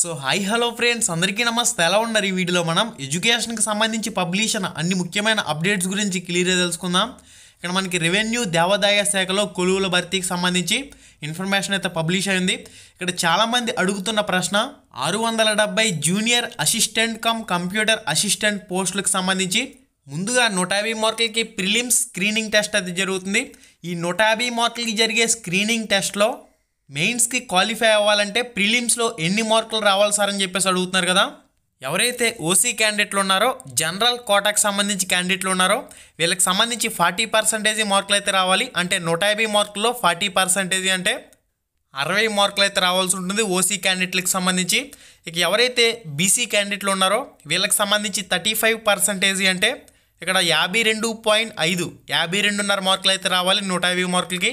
so hi hello friends అందరికీ నమస్తే ఎలా ఉన్నారు ఈ వీడియోలో మనం ఎడ్యుకేషన్కి సంబంధించి పబ్లిష్ అయిన అన్ని ముఖ్యమైన అప్డేట్స్ గురించి క్లియర్గా తెలుసుకుందాం ఇక్కడ మనకి రెవెన్యూ దేవాదాయ శాఖలో కొలువుల భర్తీకి సంబంధించి ఇన్ఫర్మేషన్ అయితే పబ్లిష్ అయింది ఇక్కడ చాలామంది అడుగుతున్న ప్రశ్న ఆరు వందల డెబ్బై junior assistant cum computer assistant పోస్టులకు సంబంధించి ముందుగా నూట యాభై మార్కులకి ప్రిలిమ్స్ స్క్రీనింగ్ టెస్ట్ అయితే జరుగుతుంది ఈ నూట యాభై మార్కులకి జరిగే స్క్రీనింగ్ టెస్ట్లో మెయిన్స్కి క్వాలిఫై అవ్వాలంటే ప్రిలిమ్స్లో ఎన్ని మార్కులు రావాలి సార్ అని చెప్పేసి అడుగుతున్నారు కదా ఎవరైతే ఓసీ క్యాండిడేట్లు ఉన్నారో జనరల్ కోటాకు సంబంధించి క్యాండిడేట్లు ఉన్నారో వీళ్ళకి సంబంధించి ఫార్టీ పర్సంటేజ్ మార్కులు అయితే రావాలి అంటే నూట యాభై మార్కుల్లో ఫార్టీ పర్సంటేజ్ అంటే అరవై మార్కులు అయితే రావాల్సి ఉంటుంది ఓసీ క్యాండిడేట్లకు సంబంధించి ఇక ఎవరైతే బీసీ క్యాండిడేట్లు ఉన్నారో వీళ్ళకి సంబంధించి థర్టీ ఫైవ్ పర్సంటేజ్ అంటే ఇక్కడ యాభై రెండు పాయింట్ ఐదు యాభై రెండున్నర మార్కులు అయితే రావాలి నూట యాభై మార్కులకి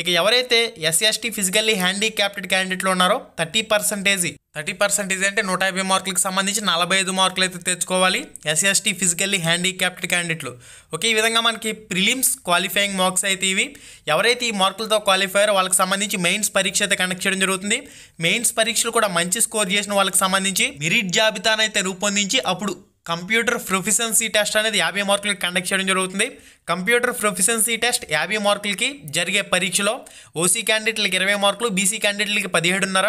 ఇక ఎవరైతే ఎస్ఎస్టీ ఫిజికల్లీ హ్యాండిక్యాప్టెడ్ క్యాండిడేట్లు ఉన్నారో థర్టీ పర్సెంటేజ్ థర్టీ పర్సెంటేజ్ అంటే నూట యాభై మార్కులకు సంబంధించి నలభై ఐదు మార్కులు అయితే తెచ్చుకోవాలి ఎస్ఎస్టీ ఫిజికల్లీ హ్యాండిక్యాప్టెడ్ క్యాండిడేట్లు ఓకే ఈ విధంగా మనకి ప్రిలిమ్స్ క్వాలిఫైయింగ్ మార్క్స్ అయితే ఇవి ఎవరైతే ఈ మార్కులతో క్వాలిఫైర్ వాళ్ళకి సంబంధించి మెయిన్స్ పరీక్ష అయితే కండక్ట్ చేయడం జరుగుతుంది మెయిన్స్ పరీక్షలు కూడా మంచి స్కోర్ చేసిన వాళ్ళకి సంబంధించి మెరిట్ జాబితానైతే రూపొందించి అప్పుడు కంప్యూటర్ ప్రొఫిషియన్సీ టెస్ట్ అనేది యాభై మార్కులు కండక్ట్ చేయడం జరుగుతుంది కంప్యూటర్ ప్రొఫిషియన్సీ టెస్ట్ యాభై మార్కులకి జరిగే పరీక్షలో ఓసీ క్యాండిడేట్లకి ఇరవై మార్కులు బీసీ క్యాండిడేట్లకి పదిహేడున్నర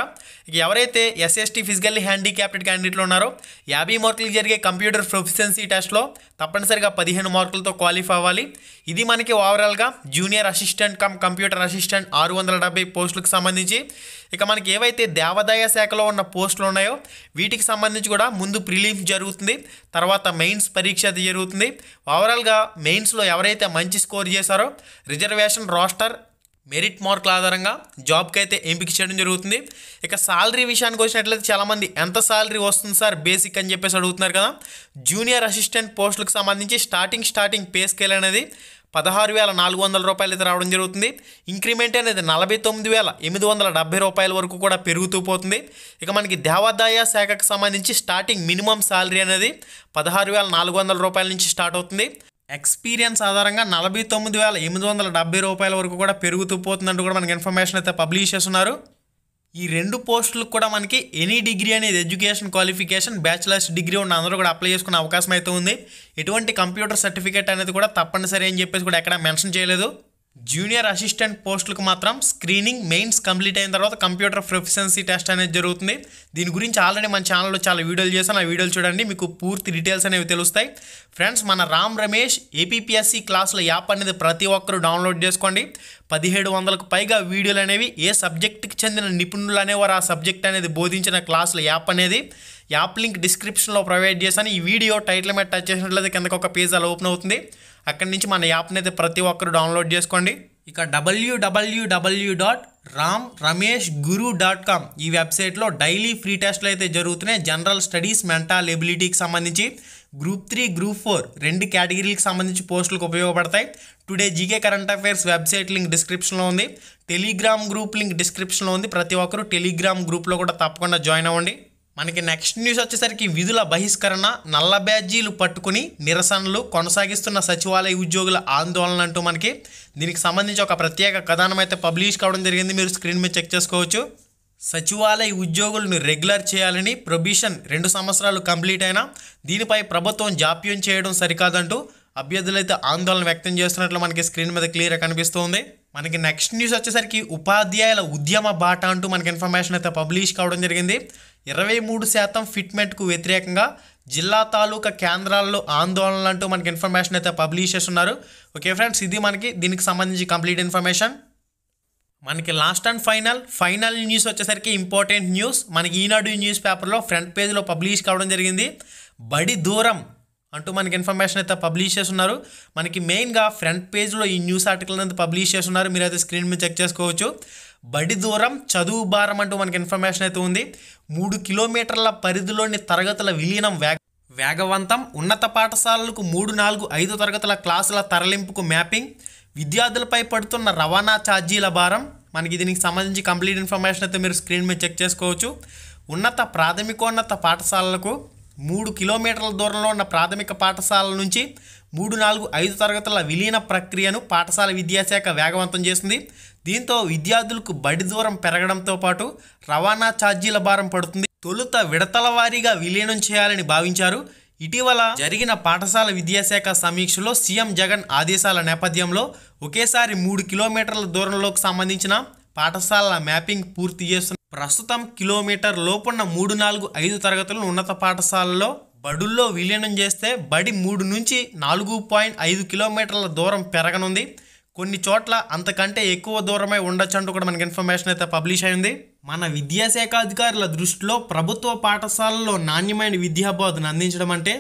ఎవరైతే ఎస్ఎస్టీ ఫిజికల్లీ హ్యాండిక్యాప్టెడ్ క్యాండిడేట్లు ఉన్నారో యాభై మార్కులకి జరిగే కంప్యూటర్ ప్రొఫిషియన్సీ టెస్ట్లో తప్పనిసరిగా పదిహేను మార్కులతో క్వాలిఫై అవ్వాలి ఇది మనకి ఓవరాల్గా junior assistant cum computer assistant ఆరు వందల డెబ్బై పోస్టులకు సంబంధించి ఇక మనకి ఏవైతే దేవాదాయ శాఖలో ఉన్న పోస్టులు ఉన్నాయో వీటికి సంబంధించి కూడా ముందు ప్రిలీమ్స్ జరుగుతుంది తర్వాత మెయిన్స్ పరీక్ష జరుగుతుంది ఓవరాల్గా మెయిన్స్లో ఎవరైతే ఎవరైతే మంచి స్కోర్ చేశారో రిజర్వేషన్ రోస్టర్ మెరిట్ మార్కుల ఆధారంగా జాబ్కి అయితే ఎంపిక చేయడం జరుగుతుంది ఇక శాలరీ విషయానికి వచ్చినట్లయితే చాలామంది ఎంత శాలరీ వస్తుంది సార్ బేసిక్ అని చెప్పేసి అడుగుతున్నారు కదా జూనియర్ అసిస్టెంట్ పోస్టులకు సంబంధించి స్టార్టింగ్ స్టార్టింగ్ పే స్కేల్ అనేది పదహారు వేల నాలుగు వందల రూపాయలు అయితే రావడం జరుగుతుంది ఇంక్రిమెంట్ అనేది నలభై తొమ్మిది వేల ఎనిమిది వందల డెబ్బై రూపాయల వరకు కూడా పెరుగుతూ పోతుంది ఇక మనకి దేవాదాయ శాఖకు సంబంధించి స్టార్టింగ్ మినిమం శాలరీ అనేది పదహారు వేల నాలుగు వందల రూపాయల నుంచి స్టార్ట్ అవుతుంది ఎక్స్పీరియన్స్ ఆధారంగా నలభై తొమ్మిది వేల ఎనిమిది వందల డెబ్బై రూపాయల వరకు కూడా పెరుగుతూ పోతుందంటూ కూడా మనకి ఇన్ఫర్మేషన్ అయితే పబ్లిష్ చేస్తున్నారు ఈ రెండు పోస్టులకు కూడా మనకి ఎనీ డిగ్రీ అనేది ఎడ్యుకేషన్ క్వాలిఫికేషన్ బ్యాచిలర్స్ డిగ్రీ ఉన్న అందరూ కూడా అప్లై చేసుకునే అవకాశం అయితే ఉంది ఎటువంటి కంప్యూటర్ సర్టిఫికేట్ అనేది కూడా తప్పనిసరి అని చెప్పేసి కూడా ఎక్కడ మెన్షన్ చేయలేదు జూనియర్ అసిస్టెంట్ పోస్టులకు మాత్రం స్క్రీనింగ్ మెయిన్స్ కంప్లీట్ అయిన తర్వాత కంప్యూటర్ ప్రొఫిషియన్సీ టెస్ట్ అనేది జరుగుతుంది దీని గురించి ఆల్రెడీ మన ఛానల్లో చాలా వీడియోలు చేశాను ఆ వీడియోలు చూడండి మీకు పూర్తి డీటెయిల్స్ అనేవి తెలుస్తాయి ఫ్రెండ్స్ మన రామ్ రమేష్ ఏపీపీఎస్సీ క్లాసుల యాప్ అనేది ప్రతి ఒక్కరూ డౌన్లోడ్ చేసుకోండి పదిహేడు వందలకు పైగా వీడియోలు అనేవి ఏ సబ్జెక్టుకి చెందిన నిపుణులు అనేవారు ఆ సబ్జెక్ట్ అనేది బోధించిన క్లాసుల యాప్ అనేది యాప్ లింక్ డిస్క్రిప్షన్లో ప్రొవైడ్ చేశాను ఈ వీడియో టైటిల్ మీద టచ్ చేసినట్లయితే కిందకొక ఒక పేజ్ అలా ఓపెన్ అవుతుంది అక్కడి నుంచి మన యాప్ని అయితే ప్రతి ఒక్కరు డౌన్లోడ్ చేసుకోండి ఇక W dot Ram Ramesh Guru dot com ఈ వెబ్సైట్లో డైలీ ఫ్రీ టెస్ట్లు అయితే జరుగుతున్నాయి జనరల్ స్టడీస్ మెంటల్ ఎబిలిటీకి సంబంధించి గ్రూప్ త్రీ గ్రూప్ ఫోర్ రెండు కేటగిరీలకు సంబంధించి పోస్టులకు ఉపయోగపడతాయి today GK current affairs website link డిస్క్రిప్షన్లో ఉంది టెలిగ్రామ్ గ్రూప్ లింక్ డిస్క్రిప్షన్లో ఉంది ప్రతి ఒక్కరు టెలిగ్రామ్ గ్రూప్లో కూడా తప్పకుండా జాయిన్ అవ్వండి మనకి నెక్స్ట్ న్యూస్ వచ్చేసరికి విధుల బహిష్కరణ నల్ల బ్యాజీలు పట్టుకుని నిరసనలు కొనసాగిస్తున్న సచివాలయ ఉద్యోగుల ఆందోళన అంటూ మనకి దీనికి సంబంధించి ఒక ప్రత్యేక కథనం అయితే పబ్లిష్ కావడం జరిగింది మీరు స్క్రీన్ మీద చెక్ చేసుకోవచ్చు సచివాలయ ఉద్యోగులను రెగ్యులర్ చేయాలని ప్రొబిషన్ రెండు సంవత్సరాలు కంప్లీట్ అయినా దీనిపై ప్రభుత్వం జాప్యం చేయడం సరికాదంటూ అభ్యర్థులు అయితే ఆందోళన వ్యక్తం చేస్తున్నట్లు మనకి స్క్రీన్ మీద క్లియర్గా కనిపిస్తుంది మనకి నెక్స్ట్ న్యూస్ వచ్చేసరికి ఉపాధ్యాయుల ఉద్యమ బాట అంటూ మనకి ఇన్ఫర్మేషన్ అయితే పబ్లిష్ కావడం జరిగింది ఇరవై మూడు శాతం ఫిట్మెంట్కు వ్యతిరేకంగా జిల్లా తాలూకా కేంద్రాల్లో ఆందోళనలు అంటూ మనకి ఇన్ఫర్మేషన్ అయితే పబ్లిష్ చేస్తున్నారు ఓకే ఫ్రెండ్స్ ఇది మనకి దీనికి సంబంధించి కంప్లీట్ ఇన్ఫర్మేషన్ మనకి last and final final news వచ్చేసరికి ఇంపార్టెంట్ న్యూస్ మనకి ఈనాడు న్యూస్ పేపర్లో ఫ్రంట్ పేజ్లో పబ్లిష్ కావడం జరిగింది బడి దూరం అంటూ మనకి ఇన్ఫర్మేషన్ అయితే పబ్లిష్ చేస్తున్నారు మనకి మెయిన్గా ఫ్రంట్ పేజ్లో ఈ న్యూస్ ఆర్టికల్ అనేది పబ్లిష్ చేస్తున్నారు మీరు అయితే స్క్రీన్ మీద చెక్ చేసుకోవచ్చు బడి దూరం చదువు భారం అంటూ మనకి ఇన్ఫర్మేషన్ అయితే ఉంది మూడు కిలోమీటర్ల పరిధిలోని తరగతుల విలీనం వేగ వేగవంతం ఉన్నత పాఠశాలలకు మూడు నాలుగు ఐదు తరగతుల క్లాసుల తరలింపుకు మ్యాపింగ్ విద్యార్థులపై పడుతున్న రవాణా ఛార్జీల భారం మనకి దీనికి సంబంధించి కంప్లీట్ ఇన్ఫర్మేషన్ అయితే మీరు స్క్రీన్ మీద చెక్ చేసుకోవచ్చు ఉన్నత ప్రాథమికోన్నత పాఠశాలలకు మూడు కిలోమీటర్ల దూరంలో ఉన్న ప్రాథమిక పాఠశాలల నుంచి మూడు నాలుగు ఐదు తరగతుల విలీన ప్రక్రియను పాఠశాల విద్యాశాఖ వేగవంతం చేసింది దీంతో విద్యార్థులకు బడి దూరం పెరగడంతో పాటు రవాణా ఛార్జీల భారం పడుతుంది తొలుత విడతల వారీగా విలీనం చేయాలని భావించారు ఇటీవల జరిగిన పాఠశాల విద్యాశాఖ సమీక్షలో సీఎం జగన్ ఆదేశాల నేపథ్యంలో ఒకేసారి మూడు కిలోమీటర్ల దూరంలోకి సంబంధించిన పాఠశాలల మ్యాపింగ్ పూర్తి చేస్తున్న ప్రస్తుతం కిలోమీటర్ లోపున్న మూడు నాలుగు ఐదు తరగతులను ఉన్నత పాఠశాలలో బడుల్లో విలీనం చేస్తే బడి మూడు నుంచి నాలుగు పాయింట్ ఐదు కిలోమీటర్ల దూరం పెరగనుంది కొన్ని చోట్ల అంతకంటే ఎక్కువ దూరమై ఉండొచ్చు అంటూ కూడా మనకి ఇన్ఫర్మేషన్ అయితే పబ్లిష్ అయింది మన విద్యాశాఖ అధికారుల దృష్టిలో ప్రభుత్వ పాఠశాలల్లో నాణ్యమైన విద్యాబోధన అందించడం అంటే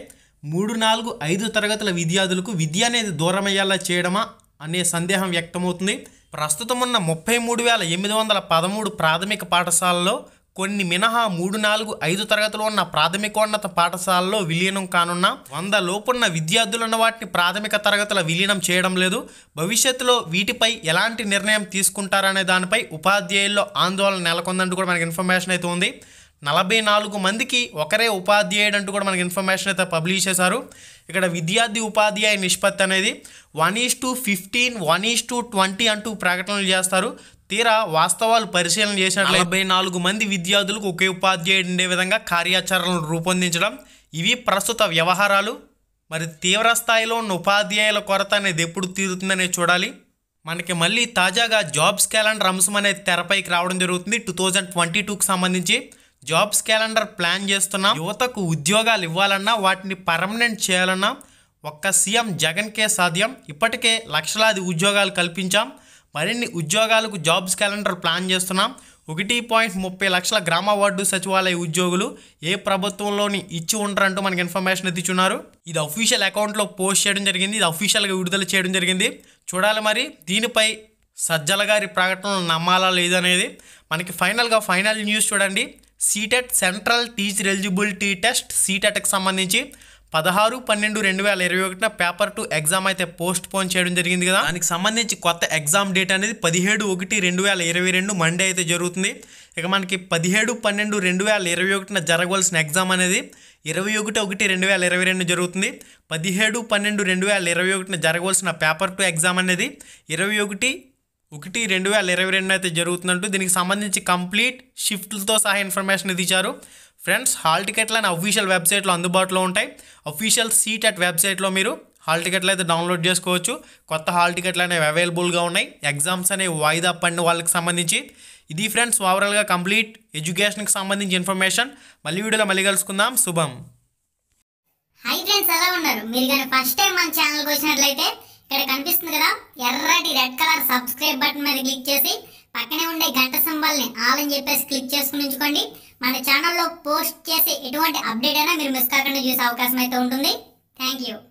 మూడు నాలుగు ఐదు తరగతుల విద్యార్థులకు విద్య అనేది దూరమయ్యేలా చేయడమా అనే సందేహం వ్యక్తమవుతుంది ప్రస్తుతం ఉన్న ముప్పై మూడు వేల ఎనిమిది వందల పదమూడు ప్రాథమిక పాఠశాలలో కొన్ని మినహా మూడు నాలుగు ఐదు తరగతులు ఉన్న ప్రాథమికోన్నత పాఠశాలలో విలీనం కానున్న వంద లోపున్న విద్యార్థులున్న వాటిని ప్రాథమిక తరగతుల విలీనం చేయడం లేదు భవిష్యత్తులో వీటిపై ఎలాంటి నిర్ణయం తీసుకుంటారనే దానిపై ఉపాధ్యాయుల్లో ఆందోళన నెలకొందంటూ కూడా మనకి ఇన్ఫర్మేషన్ అయితే ఉంది నలభై నాలుగు మందికి ఒకరే ఉపాధ్యాయుడు అంటూ కూడా మనకి ఇన్ఫర్మేషన్ అయితే పబ్లిష్ చేశారు ఇక్కడ విద్యార్థి ఉపాధ్యాయ నిష్పత్తి అనేది one is to fifteen one is to twenty అంటూ ప్రకటనలు చేస్తారు తీరా వాస్తవాలు పరిశీలన చేసినట్లు డెబ్బై నాలుగు మంది విద్యార్థులకు ఒకే ఉపాధ్యాయుడు ఉండే విధంగా కార్యాచరణలు రూపొందించడం ఇవి ప్రస్తుత వ్యవహారాలు మరి తీవ్ర స్థాయిలో ఉన్న ఉపాధ్యాయుల కొరత అనేది ఎప్పుడు తీరుతుందనే చూడాలి మనకి మళ్ళీ తాజాగా జాబ్స్ క్యాలెండర్ అంశం అనేది తెరపైకి రావడం జరుగుతుంది టూ థౌజండ్ ట్వంటీ టూకి సంబంధించి జాబ్స్ క్యాలెండర్ ప్లాన్ చేస్తున్నాం యువతకు ఉద్యోగాలు ఇవ్వాలన్నా వాటిని పర్మనెంట్ చేయాలన్నా ఒక్క సీఎం జగన్కే సాధ్యం ఇప్పటికే లక్షలాది ఉద్యోగాలు కల్పించాం మరిన్ని ఉద్యోగాలకు జాబ్స్ క్యాలెండర్ ప్లాన్ చేస్తున్నాం ఒకటి పాయింట్ ముప్పై లక్షల గ్రామ వార్డు సచివాలయ ఉద్యోగులు ఏ ప్రభుత్వంలోని ఇచ్చి ఉండరంటూ మనకి ఇన్ఫర్మేషన్ ఎత్తిచున్నారు ఇది అఫీషియల్ అకౌంట్లో పోస్ట్ చేయడం జరిగింది ఇది అఫీషియల్గా విడుదల చేయడం జరిగింది చూడాలి మరి దీనిపై సజ్జల గారి ప్రకటనలు నమ్మాలా లేదనేది మనకి ఫైనల్గా ఫైనల్ న్యూస్ చూడండి CTET central teacher eligibility test సీటెట్కి సంబంధించి పదహారు పన్నెండు రెండు వేల ఇరవై ఒకటిన పేపర్ టూ ఎగ్జామ్ అయితే పోస్ట్ పోన్ చేయడం జరిగింది కదా దానికి సంబంధించి కొత్త ఎగ్జామ్ డేట్ అనేది పదిహేడు ఒకటి రెండు వేల ఇరవై రెండు మండే అయితే జరుగుతుంది ఇక మనకి పదిహేడు పన్నెండు రెండు వేల ఇరవై ఒకటిన జరగవలసిన ఎగ్జామ్ అనేది ఇరవై ఒకటి ఒకటి రెండు వేల ఇరవై రెండు జరుగుతుంది పదిహేడు పన్నెండు రెండు వేల ఇరవై ఒకటిన జరగవలసిన పేపర్ టూ ఎగ్జామ్ అనేది ఇరవై ఒకటి ఒకటి రెండు వేల ఇరవై రెండు అయితే జరుగుతున్నట్టు దీనికి సంబంధించి కంప్లీట్ షిఫ్ట్లతో సహా ఇన్ఫర్మేషన్ ఇది ఇచ్చారు ఫ్రెండ్స్ హాల్ టికెట్లు అని అఫీషియల్ వెబ్సైట్లో అందుబాటులో ఉంటాయి అఫీషియల్ సీట్ అట్ వెబ్సైట్లో మీరు హాల్ టికెట్లు అయితే డౌన్లోడ్ చేసుకోవచ్చు కొత్త హాల్ టికెట్లు అనేవి అవైలబుల్గా ఉన్నాయి ఎగ్జామ్స్ అనేవి వాయిదా పడిన వాళ్ళకి సంబంధించి ఇది ఫ్రెండ్స్ ఓవరాల్గా కంప్లీట్ ఎడ్యుకేషన్కి సంబంధించి ఇన్ఫర్మేషన్ మళ్ళీ వీడియోలో మళ్ళీ కలుసుకుందాం శుభం హై ఫ్రెండ్స్ ఎలా ఉన్నారు మీరు ఫస్ట్ టైం మన ఛానల్కి వచ్చినట్లయితే ఇక్కడ కనిపిస్తుంది కదా ఎర్రటి రెడ్ కలర్ సబ్స్క్రైబ్ బటన్ మీద క్లిక్ చేసి పక్కనే ఉండే గంట సింబల్ ని ఆల్ అని చెప్పేసి క్లిక్ చేసుకుని ఉంచుకోండి మన ఛానల్లో పోస్ట్ చేసే ఎటువంటి అప్డేట్ అయినా మీరు మిస్ కాకుండా చూసే అవకాశం అయితే ఉంటుంది థ్యాంక్ యూ